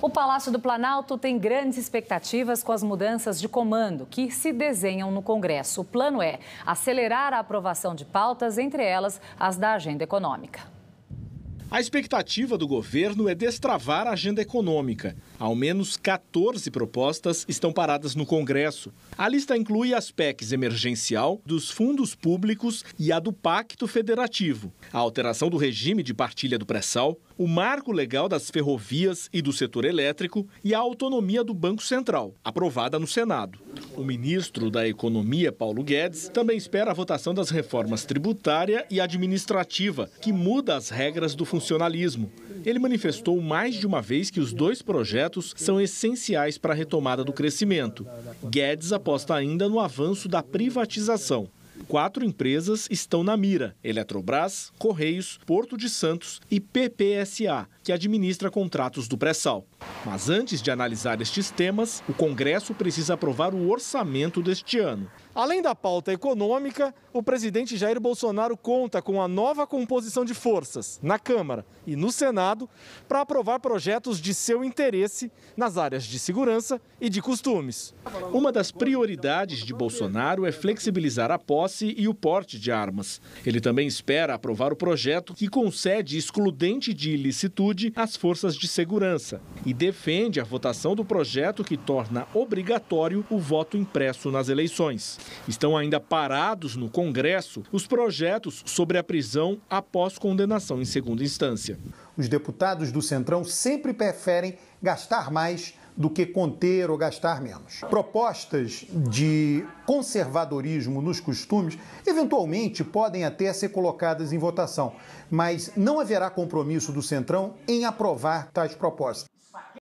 O Palácio do Planalto tem grandes expectativas com as mudanças de comando que se desenham no Congresso. O plano é acelerar a aprovação de pautas, entre elas as da agenda econômica. A expectativa do governo é destravar a agenda econômica. Ao menos 14 propostas estão paradas no Congresso. A lista inclui as PECs emergencial, dos fundos públicos e a do Pacto Federativo, a alteração do regime de partilha do pré-sal, o marco legal das ferrovias e do setor elétrico e a autonomia do Banco Central, aprovada no Senado o ministro da Economia, Paulo Guedes, também espera a votação das reformas tributária e administrativa, que muda as regras do funcionalismo. Ele manifestou mais de uma vez que os dois projetos são essenciais para a retomada do crescimento. Guedes aposta ainda no avanço da privatização quatro empresas estão na mira: Eletrobras, Correios, Porto de Santos e PPSA, que administra contratos do pré-sal. Mas antes de analisar estes temas, o Congresso precisa aprovar o orçamento deste ano. Além da pauta econômica, o presidente Jair Bolsonaro conta com a nova composição de forças na Câmara e no Senado para aprovar projetos de seu interesse nas áreas de segurança e de costumes. Uma das prioridades de Bolsonaro é flexibilizar a posse posse e o porte de armas. Ele também espera aprovar o projeto que concede excludente de ilicitude às forças de segurança e defende a votação do projeto que torna obrigatório o voto impresso nas eleições. Estão ainda parados no Congresso os projetos sobre a prisão após condenação em segunda instância. Os deputados do Centrão sempre preferem gastar mais do que conter ou gastar menos. Propostas de conservadorismo nos costumes eventualmente podem até ser colocadas em votação, mas não haverá compromisso do Centrão em aprovar tais propostas.